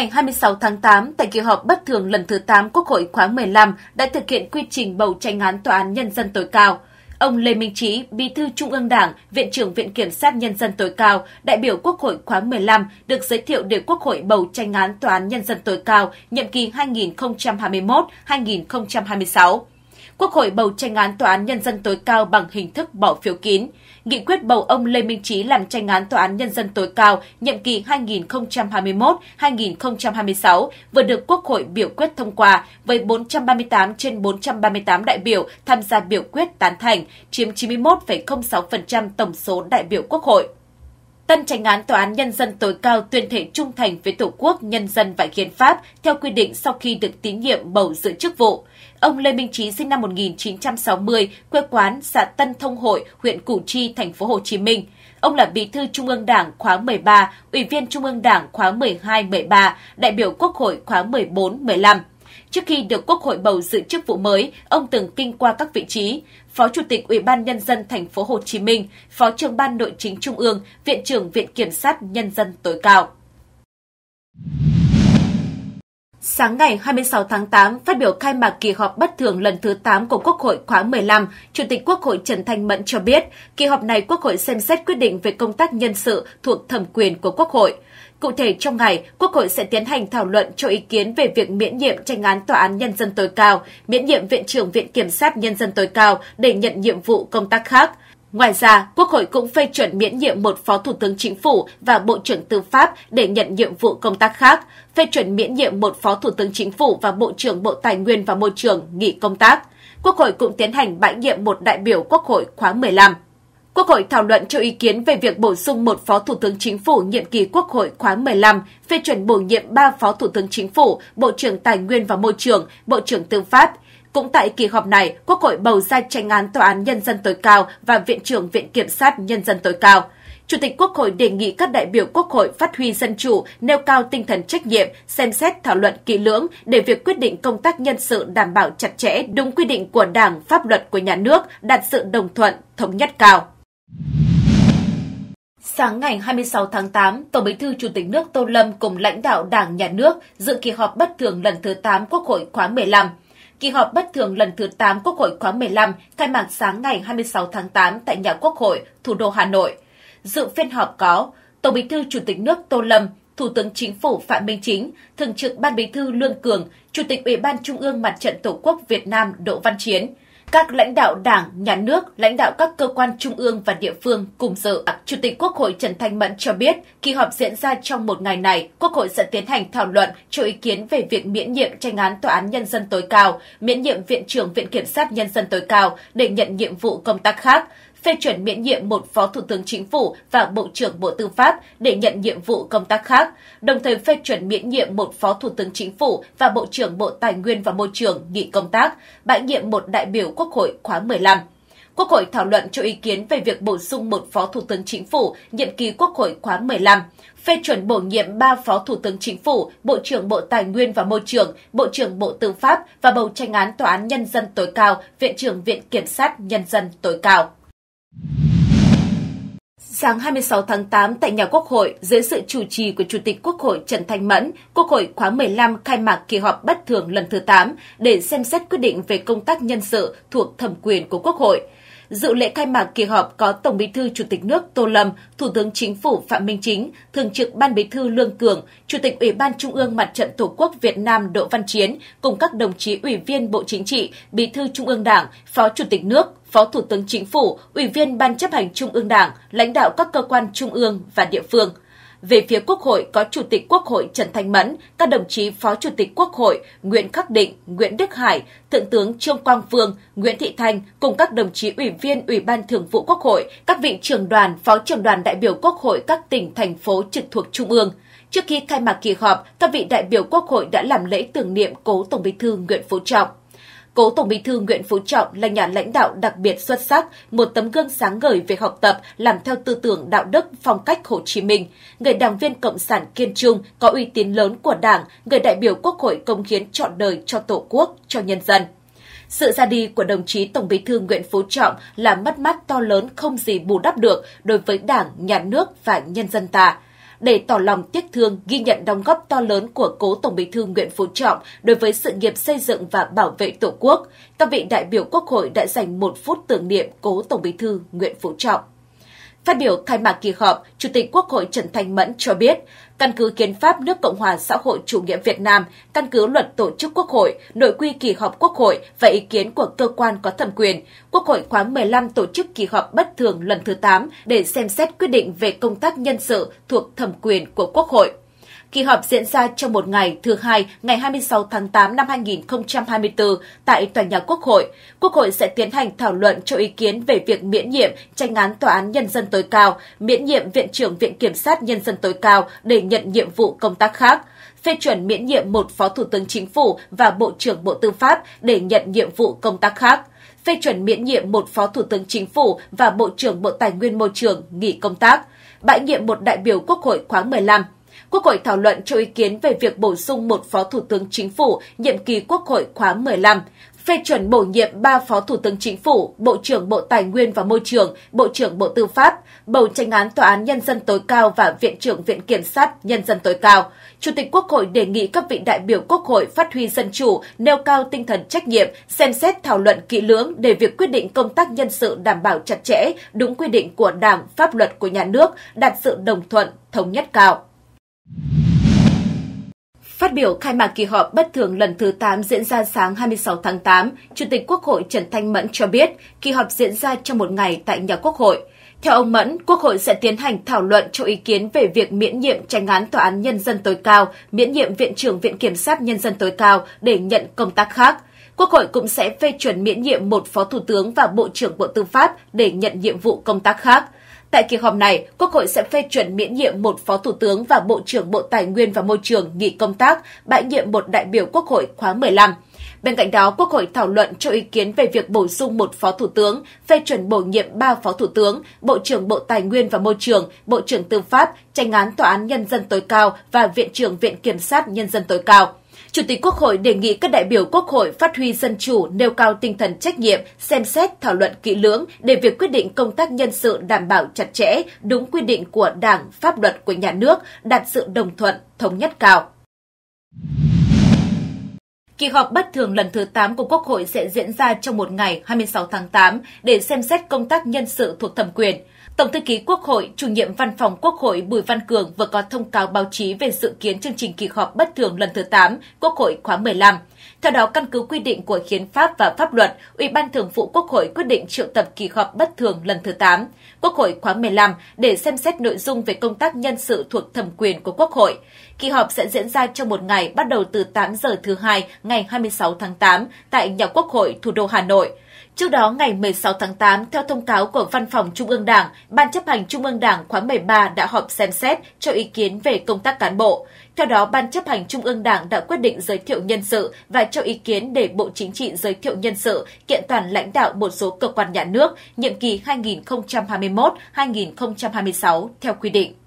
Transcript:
ngày 26 tháng 8, tại kỳ họp bất thường lần thứ 8 Quốc hội khóa 15 đã thực hiện quy trình bầu tranh án Tòa án Nhân dân tối cao. Ông Lê Minh Trí, Bí thư Trung ương Đảng, Viện trưởng Viện Kiểm sát Nhân dân tối cao, đại biểu Quốc hội khóa 15 được giới thiệu để Quốc hội bầu tranh án Tòa án Nhân dân tối cao nhiệm kỳ 2021-2026. Quốc hội bầu tranh án Tòa án Nhân dân tối cao bằng hình thức bỏ phiếu kín nghị quyết bầu ông Lê Minh Trí làm tranh án Tòa án Nhân dân tối cao nhiệm kỳ 2021-2026 vừa được Quốc hội biểu quyết thông qua với 438 trên 438 đại biểu tham gia biểu quyết tán thành, chiếm 91,06% tổng số đại biểu Quốc hội. Tân tranh án Tòa án Nhân dân tối cao tuyên thệ trung thành với Tổ quốc, nhân dân và hiến pháp theo quy định sau khi được tín nhiệm bầu giữ chức vụ. Ông Lê Minh Trí sinh năm 1960, quê quán xã Tân Thông Hội, huyện Củ Chi, thành phố Hồ Chí Minh. Ông là Bí thư Trung ương Đảng khóa 13, Ủy viên Trung ương Đảng khóa 12-13, đại biểu Quốc hội khóa 14-15. Trước khi được Quốc hội bầu giữ chức vụ mới, ông từng kinh qua các vị trí Phó Chủ tịch Ủy ban nhân dân thành phố Hồ Chí Minh, Phó trưởng ban Nội chính Trung ương, Viện trưởng Viện kiểm sát nhân dân tối cao. Sáng ngày 26 tháng 8, phát biểu khai mạc kỳ họp bất thường lần thứ 8 của Quốc hội khóa 15, Chủ tịch Quốc hội Trần Thanh Mẫn cho biết, kỳ họp này Quốc hội xem xét quyết định về công tác nhân sự thuộc thẩm quyền của Quốc hội. Cụ thể trong ngày, Quốc hội sẽ tiến hành thảo luận cho ý kiến về việc miễn nhiệm tranh án tòa án nhân dân tối cao, miễn nhiệm viện trưởng Viện kiểm sát nhân dân tối cao để nhận nhiệm vụ công tác khác. Ngoài ra, Quốc hội cũng phê chuẩn miễn nhiệm một Phó Thủ tướng Chính phủ và Bộ trưởng Tư pháp để nhận nhiệm vụ công tác khác, phê chuẩn miễn nhiệm một Phó Thủ tướng Chính phủ và Bộ trưởng Bộ Tài nguyên và Môi trường nghỉ công tác. Quốc hội cũng tiến hành bãi nhiệm một đại biểu Quốc hội khóa 15. Quốc hội thảo luận cho ý kiến về việc bổ sung một Phó Thủ tướng Chính phủ nhiệm kỳ Quốc hội khóa 15, phê chuẩn bổ nhiệm ba Phó Thủ tướng Chính phủ, Bộ trưởng Tài nguyên và Môi trường, Bộ trưởng Tư pháp – cũng tại kỳ họp này, Quốc hội bầu ra tranh án Tòa án Nhân dân tối cao và Viện trưởng Viện Kiểm sát Nhân dân tối cao. Chủ tịch Quốc hội đề nghị các đại biểu Quốc hội phát huy dân chủ, nêu cao tinh thần trách nhiệm, xem xét thảo luận kỹ lưỡng để việc quyết định công tác nhân sự đảm bảo chặt chẽ, đúng quy định của Đảng, pháp luật của nhà nước, đạt sự đồng thuận, thống nhất cao. Sáng ngày 26 tháng 8, Tổng Bí thư Chủ tịch nước Tô Lâm cùng lãnh đạo Đảng, Nhà nước dự kỳ họp bất thường lần thứ 8 Quốc hội khóa 15. Kỳ họp bất thường lần thứ 8 Quốc hội khóa 15 khai mạc sáng ngày 26 tháng 8 tại nhà Quốc hội, thủ đô Hà Nội. Dự phiên họp có Tổng Bí thư Chủ tịch nước Tô Lâm, Thủ tướng Chính phủ Phạm Minh Chính, Thường trực Ban Bí thư Lương Cường, Chủ tịch Ủy ban Trung ương Mặt trận Tổ quốc Việt Nam Đỗ Văn Chiến – các lãnh đạo đảng, nhà nước, lãnh đạo các cơ quan trung ương và địa phương cùng dự. Chủ tịch Quốc hội Trần Thanh Mẫn cho biết, kỳ họp diễn ra trong một ngày này, Quốc hội sẽ tiến hành thảo luận cho ý kiến về việc miễn nhiệm tranh án Tòa án Nhân dân tối cao, miễn nhiệm Viện trưởng Viện Kiểm sát Nhân dân tối cao để nhận nhiệm vụ công tác khác phê chuẩn miễn nhiệm một phó thủ tướng chính phủ và bộ trưởng Bộ Tư pháp để nhận nhiệm vụ công tác khác, đồng thời phê chuẩn miễn nhiệm một phó thủ tướng chính phủ và bộ trưởng Bộ Tài nguyên và Môi trường nghỉ công tác, bãi nhiệm một đại biểu Quốc hội khóa 15. Quốc hội thảo luận cho ý kiến về việc bổ sung một phó thủ tướng chính phủ nhiệm kỳ Quốc hội khóa 15, phê chuẩn bổ nhiệm ba phó thủ tướng chính phủ, Bộ trưởng Bộ Tài nguyên và Môi trường, Bộ trưởng Bộ Tư pháp và bầu tranh án Tòa án Nhân dân tối cao, Viện trưởng Viện Kiểm sát Nhân dân tối cao. Sáng 26 tháng 8 tại nhà Quốc hội, dưới sự chủ trì của Chủ tịch Quốc hội Trần Thanh Mẫn, Quốc hội khóa 15 khai mạc kỳ họp bất thường lần thứ 8 để xem xét quyết định về công tác nhân sự thuộc thẩm quyền của Quốc hội. Dự lễ khai mạc kỳ họp có Tổng Bí thư Chủ tịch nước Tô Lâm, Thủ tướng Chính phủ Phạm Minh Chính, Thường trực Ban Bí thư Lương Cường, Chủ tịch Ủy ban Trung ương Mặt trận Tổ quốc Việt Nam Đỗ Văn Chiến cùng các đồng chí Ủy viên Bộ Chính trị, Bí thư Trung ương Đảng, Phó Chủ tịch nước, Phó Thủ tướng Chính phủ, Ủy viên Ban chấp hành Trung ương Đảng, lãnh đạo các cơ quan trung ương và địa phương – về phía Quốc hội có Chủ tịch Quốc hội Trần Thanh Mẫn, các đồng chí Phó Chủ tịch Quốc hội Nguyễn Khắc Định, Nguyễn Đức Hải, Thượng tướng Trương Quang Phương, Nguyễn Thị Thanh cùng các đồng chí ủy viên Ủy ban Thường vụ Quốc hội, các vị trưởng đoàn, phó trưởng đoàn đại biểu Quốc hội các tỉnh, thành phố trực thuộc Trung ương. Trước khi khai mạc kỳ họp, các vị đại biểu Quốc hội đã làm lễ tưởng niệm cố Tổng Bí thư Nguyễn Phú Trọng. Cố Tổng Bí thư Nguyễn Phú Trọng là nhà lãnh đạo đặc biệt xuất sắc, một tấm gương sáng ngời về học tập, làm theo tư tưởng đạo đức, phong cách Hồ Chí Minh. Người đảng viên Cộng sản kiên trung, có uy tín lớn của Đảng, người đại biểu Quốc hội công hiến trọn đời cho Tổ quốc, cho nhân dân. Sự ra đi của đồng chí Tổng Bí thư Nguyễn Phú Trọng là mất mát to lớn không gì bù đắp được đối với Đảng, Nhà nước và nhân dân ta để tỏ lòng tiếc thương ghi nhận đóng góp to lớn của cố Tổng Bí thư Nguyễn Phú Trọng đối với sự nghiệp xây dựng và bảo vệ Tổ quốc. Các vị đại biểu Quốc hội đã dành một phút tưởng niệm cố Tổng Bí thư Nguyễn Phú Trọng. Phát biểu khai mạc kỳ họp, Chủ tịch Quốc hội Trần Thanh Mẫn cho biết, căn cứ kiến pháp nước Cộng hòa xã hội chủ nghĩa Việt Nam, căn cứ luật tổ chức Quốc hội, nội quy kỳ họp Quốc hội và ý kiến của cơ quan có thẩm quyền, Quốc hội khóa 15 tổ chức kỳ họp bất thường lần thứ 8 để xem xét quyết định về công tác nhân sự thuộc thẩm quyền của Quốc hội. Kỳ họp diễn ra trong một ngày thứ hai ngày 26 tháng 8 năm 2024 tại Tòa nhà Quốc hội. Quốc hội sẽ tiến hành thảo luận cho ý kiến về việc miễn nhiệm tranh án Tòa án Nhân dân tối cao, miễn nhiệm Viện trưởng Viện Kiểm sát Nhân dân tối cao để nhận nhiệm vụ công tác khác phê chuẩn miễn nhiệm một Phó Thủ tướng Chính phủ và Bộ trưởng Bộ Tư pháp để nhận nhiệm vụ công tác khác phê chuẩn miễn nhiệm một Phó Thủ tướng Chính phủ và Bộ trưởng Bộ Tài nguyên Môi trường nghỉ công tác, bãi nhiệm một đại biểu Quốc hội khóa 15. Quốc hội thảo luận cho ý kiến về việc bổ sung một Phó Thủ tướng Chính phủ nhiệm kỳ Quốc hội khóa 15, phê chuẩn bổ nhiệm 3 Phó Thủ tướng Chính phủ, Bộ trưởng Bộ Tài nguyên và Môi trường, Bộ trưởng Bộ Tư pháp, bầu tranh án Tòa án Nhân dân tối cao và Viện trưởng Viện Kiểm sát Nhân dân tối cao. Chủ tịch Quốc hội đề nghị các vị đại biểu Quốc hội phát huy dân chủ, nêu cao tinh thần trách nhiệm, xem xét thảo luận kỹ lưỡng để việc quyết định công tác nhân sự đảm bảo chặt chẽ, đúng quy định của Đảng, pháp luật của nhà nước, đạt sự đồng thuận, thống nhất cao. Phát biểu khai mạc kỳ họp bất thường lần thứ 8 diễn ra sáng 26 tháng 8, Chủ tịch Quốc hội Trần Thanh Mẫn cho biết kỳ họp diễn ra trong một ngày tại nhà Quốc hội. Theo ông Mẫn, Quốc hội sẽ tiến hành thảo luận cho ý kiến về việc miễn nhiệm tranh án Tòa án Nhân dân tối cao, miễn nhiệm Viện trưởng Viện Kiểm sát Nhân dân tối cao để nhận công tác khác. Quốc hội cũng sẽ phê chuẩn miễn nhiệm một Phó Thủ tướng và Bộ trưởng Bộ Tư pháp để nhận nhiệm vụ công tác khác – Tại kỳ họp này, Quốc hội sẽ phê chuẩn miễn nhiệm một Phó Thủ tướng và Bộ trưởng Bộ Tài nguyên và Môi trường nghỉ công tác, bãi nhiệm một đại biểu Quốc hội khóa 15. Bên cạnh đó, Quốc hội thảo luận cho ý kiến về việc bổ sung một Phó Thủ tướng, phê chuẩn bổ nhiệm ba Phó Thủ tướng, Bộ trưởng Bộ Tài nguyên và Môi trường, Bộ trưởng Tư pháp, tranh án Tòa án Nhân dân tối cao và Viện trưởng Viện Kiểm sát Nhân dân tối cao. Chủ tịch Quốc hội đề nghị các đại biểu Quốc hội phát huy dân chủ, nêu cao tinh thần trách nhiệm, xem xét thảo luận kỹ lưỡng để việc quyết định công tác nhân sự đảm bảo chặt chẽ, đúng quy định của Đảng, pháp luật của nhà nước, đạt sự đồng thuận, thống nhất cao. Kỳ họp bất thường lần thứ 8 của Quốc hội sẽ diễn ra trong một ngày 26 tháng 8 để xem xét công tác nhân sự thuộc thẩm quyền. Tổng thư ký Quốc hội, chủ nhiệm văn phòng Quốc hội Bùi Văn Cường vừa có thông cáo báo chí về dự kiến chương trình kỳ họp bất thường lần thứ 8 Quốc hội khóa 15. Theo đó, căn cứ quy định của hiến pháp và pháp luật, Ủy ban Thường vụ Quốc hội quyết định triệu tập kỳ họp bất thường lần thứ 8, Quốc hội khóa 15 để xem xét nội dung về công tác nhân sự thuộc thẩm quyền của Quốc hội. Kỳ họp sẽ diễn ra trong một ngày bắt đầu từ 8 giờ thứ hai ngày 26 tháng 8 tại nhà Quốc hội thủ đô Hà Nội. Trước đó, ngày 16 tháng 8, theo thông cáo của Văn phòng Trung ương Đảng, Ban chấp hành Trung ương Đảng khóa 13 đã họp xem xét cho ý kiến về công tác cán bộ. Theo đó, Ban chấp hành Trung ương Đảng đã quyết định giới thiệu nhân sự và cho ý kiến để Bộ Chính trị giới thiệu nhân sự kiện toàn lãnh đạo một số cơ quan nhà nước nhiệm kỳ 2021-2026 theo quy định.